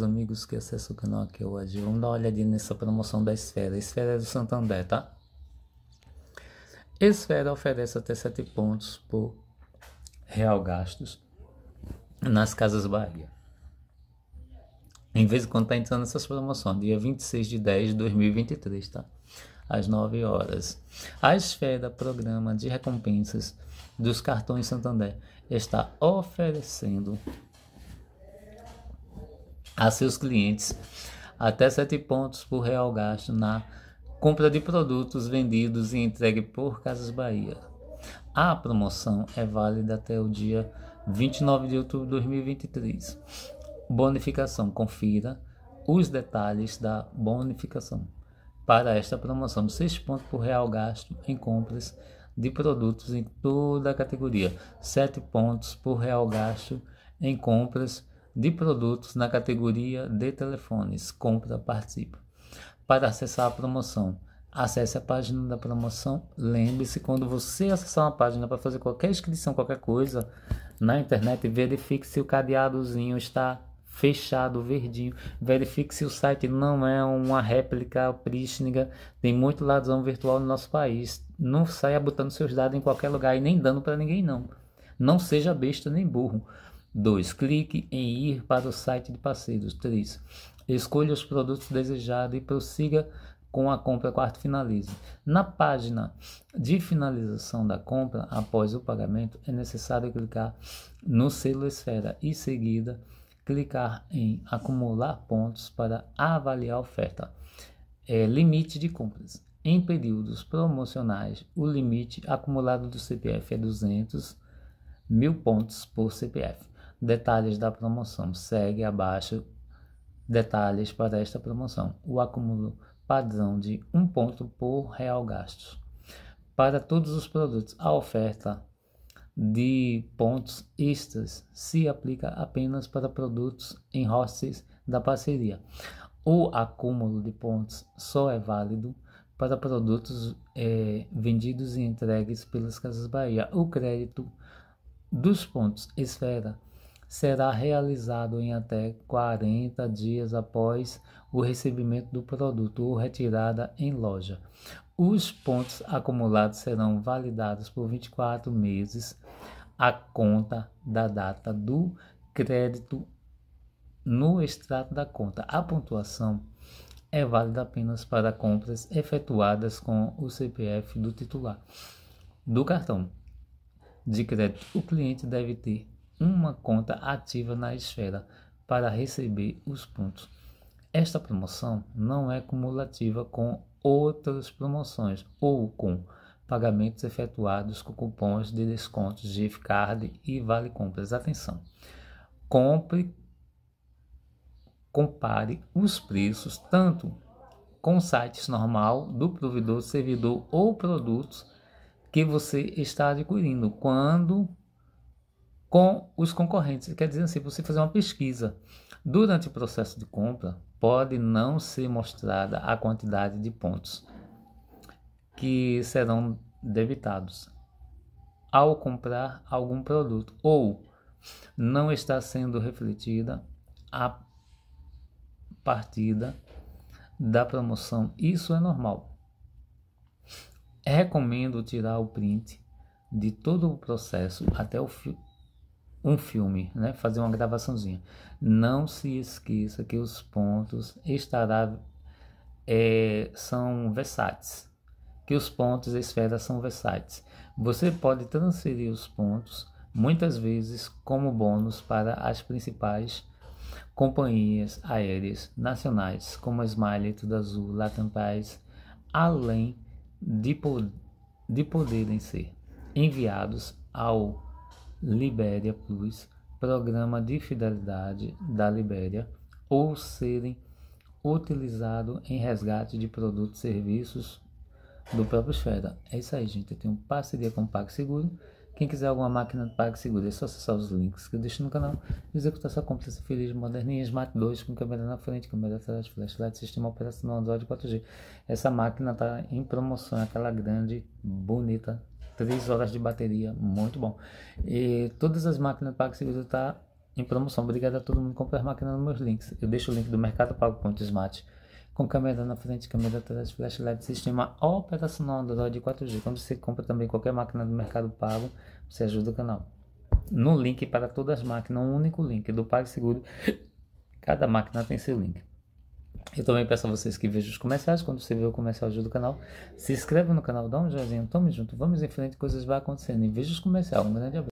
os amigos que acessam o canal aqui hoje. Vamos dar uma olhadinha nessa promoção da Esfera. A Esfera é do Santander, tá? Esfera oferece até 7 pontos por real gastos nas Casas Bahia. Em vez de quando tá entrando essas promoções, dia 26 de 10 de 2023, tá? Às 9 horas. A Esfera Programa de Recompensas dos Cartões Santander está oferecendo a seus clientes até 7 pontos por real gasto na compra de produtos vendidos e entregue por Casas Bahia. A promoção é válida até o dia 29 de outubro de 2023. Bonificação: confira os detalhes da bonificação para esta promoção de 6 pontos por real gasto em compras de produtos em toda a categoria, 7 pontos por real gasto em compras de produtos na categoria de telefones Compra Participa. Para acessar a promoção, acesse a página da promoção. Lembre-se, quando você acessar uma página para fazer qualquer inscrição, qualquer coisa na internet, verifique se o cadeadozinho está fechado, verdinho. Verifique se o site não é uma réplica prístina. Tem muito ladrão virtual no nosso país. Não saia botando seus dados em qualquer lugar e nem dando para ninguém, não. Não seja besta nem burro. 2. Clique em ir para o site de parceiros. 3. Escolha os produtos desejados e prossiga com a compra 4. finalize. Na página de finalização da compra, após o pagamento, é necessário clicar no selo esfera e seguida clicar em acumular pontos para avaliar a oferta. É, limite de compras. Em períodos promocionais, o limite acumulado do CPF é 200 mil pontos por CPF. Detalhes da promoção. Segue abaixo detalhes para esta promoção. O acúmulo padrão de um ponto por real gasto. Para todos os produtos, a oferta de pontos extras se aplica apenas para produtos em hostes da parceria. O acúmulo de pontos só é válido para produtos é, vendidos e entregues pelas Casas Bahia. O crédito dos pontos Esfera será realizado em até 40 dias após o recebimento do produto ou retirada em loja. Os pontos acumulados serão validados por 24 meses a conta da data do crédito no extrato da conta. A pontuação é válida apenas para compras efetuadas com o CPF do titular do cartão de crédito. O cliente deve ter uma conta ativa na esfera para receber os pontos. Esta promoção não é cumulativa com outras promoções ou com pagamentos efetuados com cupons de descontos de Card e Vale Compras. Atenção! Compre, compare os preços tanto com sites normal do provedor, servidor ou produtos que você está adquirindo quando com os concorrentes. Quer dizer assim, você fazer uma pesquisa. Durante o processo de compra, pode não ser mostrada a quantidade de pontos que serão debitados ao comprar algum produto ou não está sendo refletida a partida da promoção. Isso é normal. Recomendo tirar o print de todo o processo até o, um filme, né? fazer uma gravaçãozinha. Não se esqueça que os pontos estará, é, são versáteis, que os pontos e esferas são versáteis. Você pode transferir os pontos muitas vezes como bônus para as principais companhias aéreas nacionais, como a Smiley, Tudo Azul, Latam Paz, além de, po de poderem ser enviados ao Libéria Plus, Programa de Fidelidade da Libéria, ou serem utilizados em resgate de produtos e serviços do próprio Esfera. É isso aí, gente. Eu tenho parceria com o PagSeguro. Quem quiser alguma máquina do PagSeguro, é só acessar os links que eu deixo no canal e executar sua compra feliz, moderninha, Smart 2, com câmera na frente, câmera atrás, flashlight, sistema operacional Android 4G. Essa máquina está em promoção, é aquela grande, bonita, 3 horas de bateria, muito bom. E todas as máquinas PagSeguro tá em promoção. Obrigado a todo mundo que comprou as máquinas nos meus links. Eu deixo o link do Mercado Pago Smart com câmera na frente, câmera atrás, flash LED, sistema operacional Android 4G. Quando você compra também qualquer máquina do Mercado Pago, você ajuda o canal. No link para todas as máquinas, um único link do PagSeguro. Cada máquina tem seu link. Eu também peço a vocês que vejam os comerciais. Quando você vê o comercial, ajuda o canal. Se inscreva no canal, dá um joinha, tome junto. Vamos em frente, coisas vão acontecendo. E veja os comerciais. Um grande abraço.